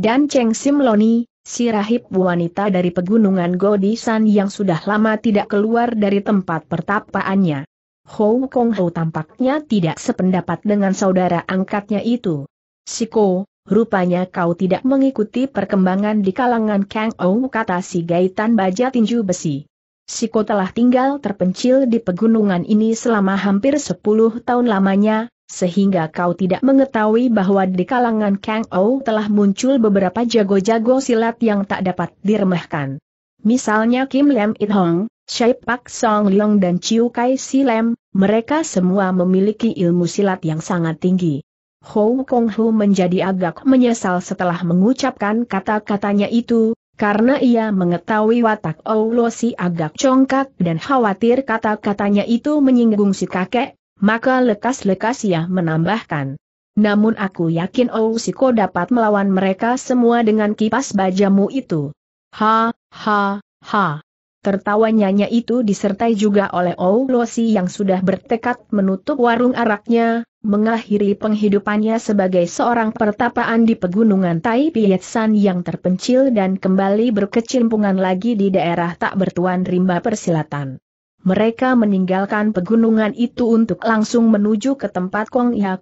Dan Cheng Sim Loni, si rahib wanita dari pegunungan Godisan yang sudah lama tidak keluar dari tempat pertapaannya. Hou Kong Ho tampaknya tidak sependapat dengan saudara angkatnya itu. Siko, rupanya kau tidak mengikuti perkembangan di kalangan Kang Ou kata si Gaitan Baja Tinju Besi. Siko telah tinggal terpencil di pegunungan ini selama hampir 10 tahun lamanya, sehingga kau tidak mengetahui bahwa di kalangan Kang Ou telah muncul beberapa jago-jago silat yang tak dapat diremehkan. Misalnya Kim Lam It Hong, Chai Pak Song Leong dan Chiu Kai Silem, mereka semua memiliki ilmu silat yang sangat tinggi. Hou Kong Hu menjadi agak menyesal setelah mengucapkan kata-katanya itu, karena ia mengetahui watak Lo si agak congkak dan khawatir kata-katanya itu menyinggung si kakek, maka lekas-lekas ia menambahkan. Namun aku yakin Ko dapat melawan mereka semua dengan kipas bajamu itu. Ha, ha, ha. Tertawa nyanyi itu disertai juga oleh Olosi yang sudah bertekad menutup warung araknya, mengakhiri penghidupannya sebagai seorang pertapaan di pegunungan Tai Pietsan yang terpencil dan kembali berkecimpungan lagi di daerah tak bertuan rimba persilatan. Mereka meninggalkan pegunungan itu untuk langsung menuju ke tempat Kong Ya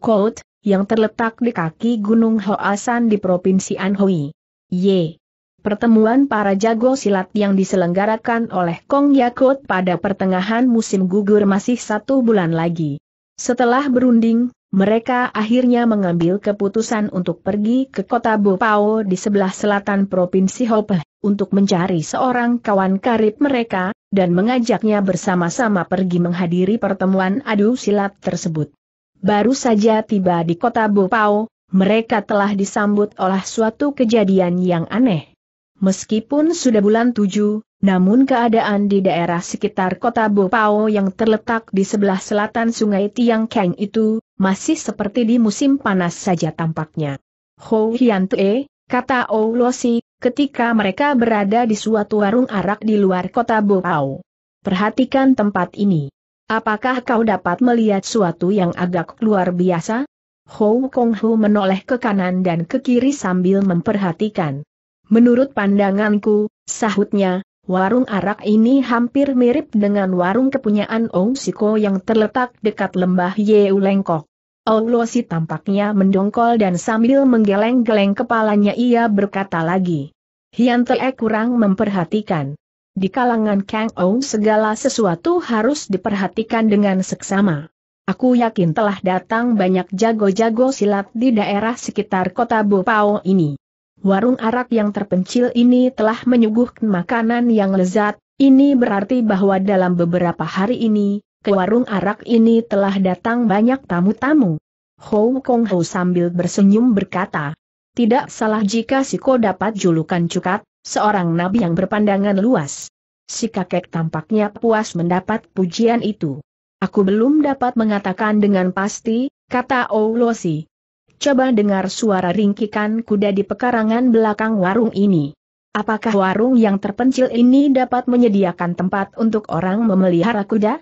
yang terletak di kaki Gunung Hoasan di Provinsi Anhui. Ye. Pertemuan para jago silat yang diselenggarakan oleh Kong Yakut pada pertengahan musim gugur masih satu bulan lagi. Setelah berunding, mereka akhirnya mengambil keputusan untuk pergi ke kota Bopao di sebelah selatan Provinsi Hope, untuk mencari seorang kawan karib mereka, dan mengajaknya bersama-sama pergi menghadiri pertemuan adu silat tersebut. Baru saja tiba di kota Bopao, mereka telah disambut oleh suatu kejadian yang aneh. Meskipun sudah bulan tujuh, namun keadaan di daerah sekitar kota Bopao yang terletak di sebelah selatan sungai Tiang Tiangkeng itu, masih seperti di musim panas saja tampaknya. Ho Hian Tue, kata Oulosi, ketika mereka berada di suatu warung arak di luar kota Bopao. Perhatikan tempat ini. Apakah kau dapat melihat suatu yang agak luar biasa? Hou Kong Hu menoleh ke kanan dan ke kiri sambil memperhatikan. Menurut pandanganku, sahutnya, warung arak ini hampir mirip dengan warung kepunyaan Ong Siko yang terletak dekat lembah Yeu Lengkok. Olosi tampaknya mendongkol dan sambil menggeleng-geleng kepalanya ia berkata lagi. Hian Te'e kurang memperhatikan. Di kalangan Kang Ong segala sesuatu harus diperhatikan dengan seksama. Aku yakin telah datang banyak jago-jago silat di daerah sekitar kota Bopao ini warung arak yang terpencil ini telah menyuguhkan makanan yang lezat, ini berarti bahwa dalam beberapa hari ini, ke warung arak ini telah datang banyak tamu-tamu. Hou Kong Hou sambil bersenyum berkata, tidak salah jika si Siko dapat julukan cukat, seorang nabi yang berpandangan luas. Si kakek tampaknya puas mendapat pujian itu. Aku belum dapat mengatakan dengan pasti, kata Oulosi coba dengar suara ringkikan kuda di pekarangan belakang warung ini. Apakah warung yang terpencil ini dapat menyediakan tempat untuk orang memelihara kuda?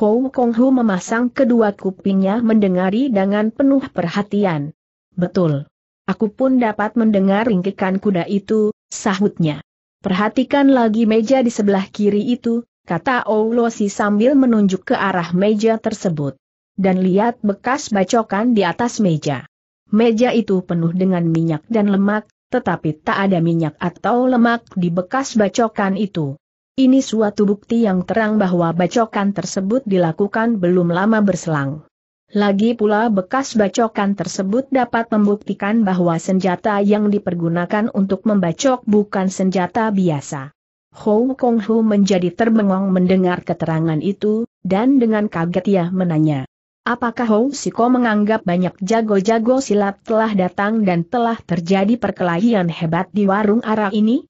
Hou Kong Hu memasang kedua kupingnya mendengari dengan penuh perhatian. Betul. Aku pun dapat mendengar ringkikan kuda itu, sahutnya. Perhatikan lagi meja di sebelah kiri itu, kata Oulosi sambil menunjuk ke arah meja tersebut. Dan lihat bekas bacokan di atas meja. Meja itu penuh dengan minyak dan lemak, tetapi tak ada minyak atau lemak di bekas bacokan itu. Ini suatu bukti yang terang bahwa bacokan tersebut dilakukan belum lama berselang. Lagi pula bekas bacokan tersebut dapat membuktikan bahwa senjata yang dipergunakan untuk membacok bukan senjata biasa. Hou Kong Hu menjadi terbengong mendengar keterangan itu, dan dengan kaget ia menanya. Apakah Hong Siko menganggap banyak jago-jago silat telah datang dan telah terjadi perkelahian hebat di warung arah ini?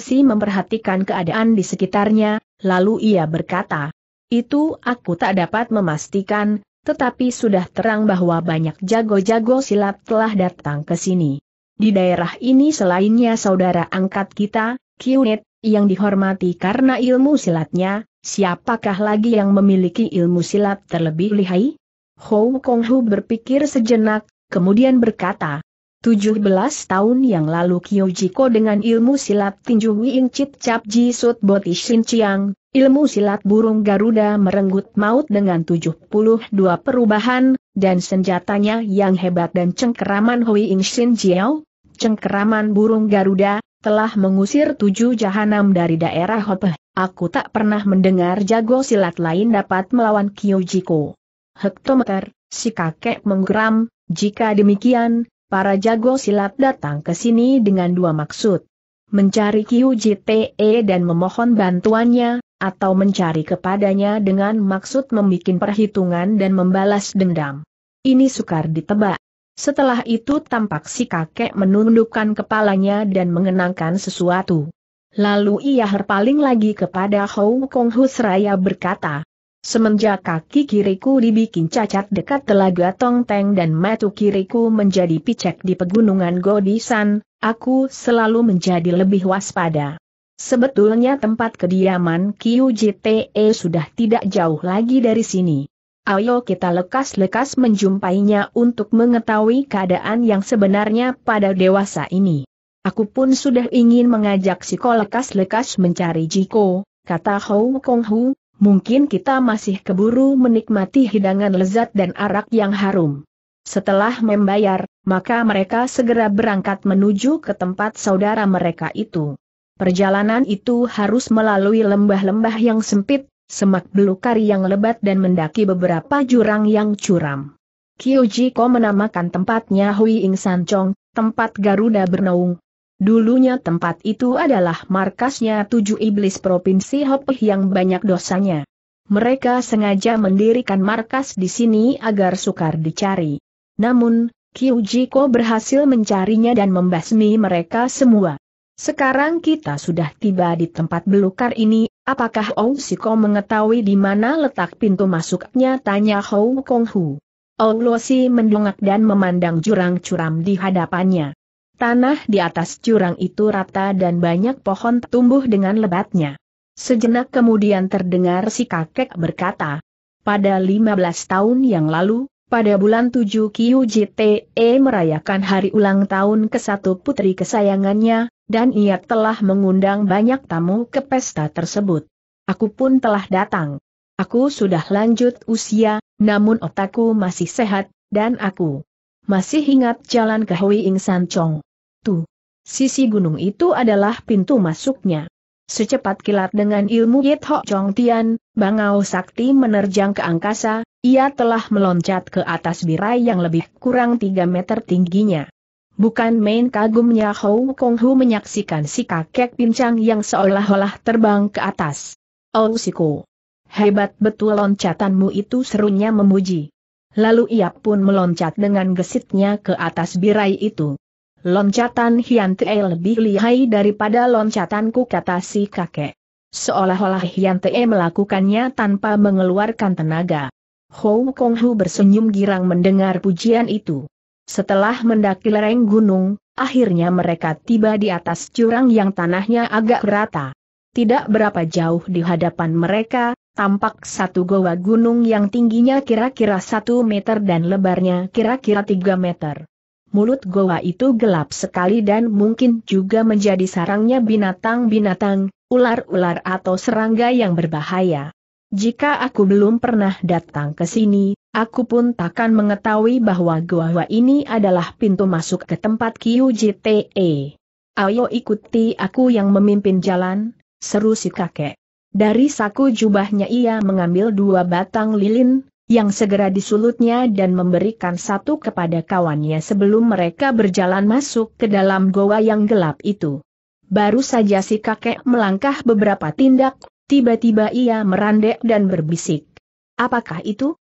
Si memperhatikan keadaan di sekitarnya, lalu ia berkata, Itu aku tak dapat memastikan, tetapi sudah terang bahwa banyak jago-jago silat telah datang ke sini. Di daerah ini selainnya saudara angkat kita, Kiunet, yang dihormati karena ilmu silatnya, siapakah lagi yang memiliki ilmu silat terlebih lihai? Hou Kong Hu berpikir sejenak, kemudian berkata, 17 tahun yang lalu Jiko dengan ilmu silat tinju Wing Chit Cap Ji Sut Boti Shin Chiang, ilmu silat burung Garuda merenggut maut dengan 72 perubahan, dan senjatanya yang hebat dan cengkeraman Hui Ing Shin Jiao, cengkeraman burung Garuda, telah mengusir tujuh jahanam dari daerah Hopeh, aku tak pernah mendengar jago silat lain dapat melawan Kyojiko. Hektometer, si kakek menggeram, jika demikian, para jago silat datang ke sini dengan dua maksud. Mencari Kyojite dan memohon bantuannya, atau mencari kepadanya dengan maksud membuat perhitungan dan membalas dendam. Ini sukar ditebak. Setelah itu tampak si kakek menundukkan kepalanya dan mengenangkan sesuatu. Lalu ia herpaling lagi kepada Hou Kong Husraya berkata, Semenjak kaki kiriku dibikin cacat dekat telaga Tongteng dan metu kiriku menjadi picek di pegunungan Godisan, aku selalu menjadi lebih waspada. Sebetulnya tempat kediaman Kiu Jite sudah tidak jauh lagi dari sini. Ayo kita lekas-lekas menjumpainya untuk mengetahui keadaan yang sebenarnya pada dewasa ini. Aku pun sudah ingin mengajak Ko lekas-lekas mencari Jiko, kata Hou Kong Hu, mungkin kita masih keburu menikmati hidangan lezat dan arak yang harum. Setelah membayar, maka mereka segera berangkat menuju ke tempat saudara mereka itu. Perjalanan itu harus melalui lembah-lembah yang sempit, semak belukar yang lebat dan mendaki beberapa jurang yang curam. Kyojiko menamakan tempatnya Hui Ing San Chong, tempat Garuda bernaung. Dulunya tempat itu adalah markasnya tujuh iblis provinsi Hopeh yang banyak dosanya. Mereka sengaja mendirikan markas di sini agar sukar dicari. Namun, Jiko berhasil mencarinya dan membasmi mereka semua. Sekarang kita sudah tiba di tempat belukar ini, Apakah Ong Siko mengetahui di mana letak pintu masuknya? Tanya Hou Kong Hu. Ong Si mendongak dan memandang jurang curam di hadapannya. Tanah di atas jurang itu rata dan banyak pohon tumbuh dengan lebatnya. Sejenak kemudian terdengar si kakek berkata, pada 15 tahun yang lalu, pada bulan 7 Kiu JTE merayakan hari ulang tahun ke satu putri kesayangannya, dan ia telah mengundang banyak tamu ke pesta tersebut. Aku pun telah datang. Aku sudah lanjut usia, namun otakku masih sehat, dan aku masih ingat jalan ke Hui Ing San Chong. Tuh, sisi gunung itu adalah pintu masuknya. Secepat kilat dengan ilmu Yit Ho Chong Tian, Bangau Sakti menerjang ke angkasa, ia telah meloncat ke atas birai yang lebih kurang 3 meter tingginya. Bukan main kagumnya Hou Kong Hu menyaksikan si kakek pincang yang seolah-olah terbang ke atas. Oh siku. Hebat betul loncatanmu itu serunya memuji. Lalu ia pun meloncat dengan gesitnya ke atas birai itu. Loncatan Hian Te lebih lihai daripada loncatanku kata si kakek. Seolah-olah Hian Te melakukannya tanpa mengeluarkan tenaga. Hou Kong Hu bersenyum girang mendengar pujian itu. Setelah mendaki lereng gunung, akhirnya mereka tiba di atas curang yang tanahnya agak rata. Tidak berapa jauh di hadapan mereka, tampak satu goa gunung yang tingginya kira-kira satu meter dan lebarnya kira-kira tiga meter. Mulut goa itu gelap sekali dan mungkin juga menjadi sarangnya binatang-binatang, ular-ular atau serangga yang berbahaya. Jika aku belum pernah datang ke sini, Aku pun takkan mengetahui bahwa gua-gua ini adalah pintu masuk ke tempat QJTE. Ayo ikuti aku yang memimpin jalan, seru si kakek. Dari saku jubahnya ia mengambil dua batang lilin, yang segera disulutnya dan memberikan satu kepada kawannya sebelum mereka berjalan masuk ke dalam goa yang gelap itu. Baru saja si kakek melangkah beberapa tindak, tiba-tiba ia merandek dan berbisik. Apakah itu?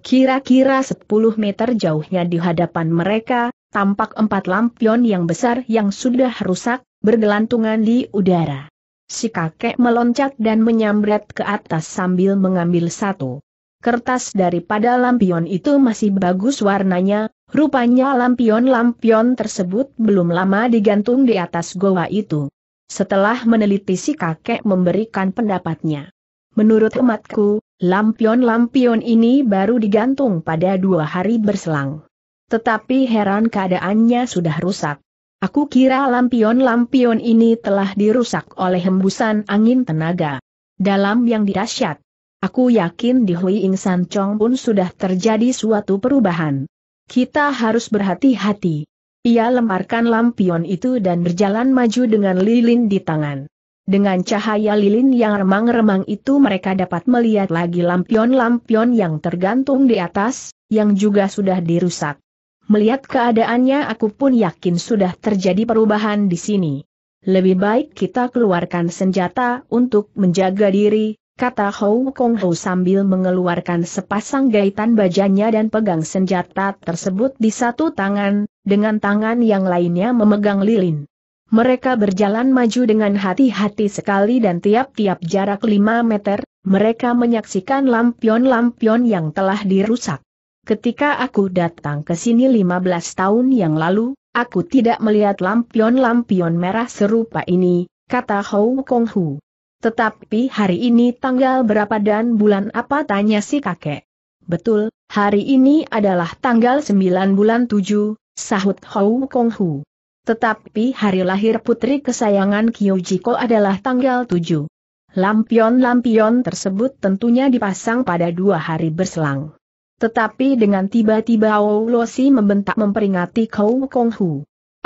Kira-kira 10 meter jauhnya di hadapan mereka, tampak empat lampion yang besar yang sudah rusak, bergelantungan di udara. Si kakek meloncat dan menyamret ke atas sambil mengambil satu. Kertas daripada lampion itu masih bagus warnanya, rupanya lampion-lampion tersebut belum lama digantung di atas goa itu. Setelah meneliti si kakek memberikan pendapatnya. Menurut umatku, Lampion-lampion ini baru digantung pada dua hari berselang. Tetapi heran keadaannya sudah rusak. Aku kira lampion-lampion ini telah dirusak oleh hembusan angin tenaga. Dalam yang dirasyat, aku yakin di Hui Ing San Chong pun sudah terjadi suatu perubahan. Kita harus berhati-hati. Ia lemparkan lampion itu dan berjalan maju dengan lilin di tangan. Dengan cahaya lilin yang remang-remang itu mereka dapat melihat lagi lampion-lampion yang tergantung di atas, yang juga sudah dirusak. Melihat keadaannya aku pun yakin sudah terjadi perubahan di sini. Lebih baik kita keluarkan senjata untuk menjaga diri, kata Hou Kong Hou sambil mengeluarkan sepasang gaitan bajanya dan pegang senjata tersebut di satu tangan, dengan tangan yang lainnya memegang lilin. Mereka berjalan maju dengan hati-hati sekali dan tiap-tiap jarak 5 meter, mereka menyaksikan lampion-lampion yang telah dirusak. Ketika aku datang ke sini 15 tahun yang lalu, aku tidak melihat lampion-lampion merah serupa ini, kata Hou Kong Hu. Tetapi hari ini tanggal berapa dan bulan apa tanya si kakek. Betul, hari ini adalah tanggal 9 bulan 7, sahut Hou Kong Hu. Tetapi hari lahir putri kesayangan Kyojiko adalah tanggal 7. Lampion-lampion tersebut tentunya dipasang pada dua hari berselang. Tetapi dengan tiba-tiba Oulosi membentak memperingati Kou Kong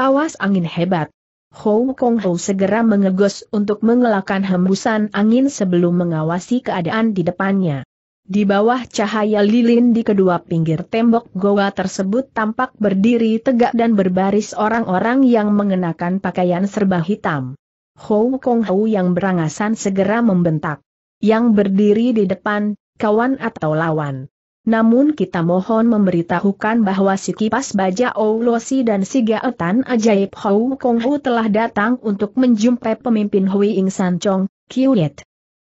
Awas angin hebat. Kou Kong segera mengegos untuk mengelakkan hembusan angin sebelum mengawasi keadaan di depannya. Di bawah cahaya lilin di kedua pinggir tembok goa tersebut tampak berdiri tegak dan berbaris orang-orang yang mengenakan pakaian serba hitam. Hou Kong Hou yang berangasan segera membentak. Yang berdiri di depan, kawan atau lawan. Namun kita mohon memberitahukan bahwa si kipas baja Oulosi dan si gaetan ajaib Hou Kong Hou telah datang untuk menjumpai pemimpin Hui Ing San Chong, Yet.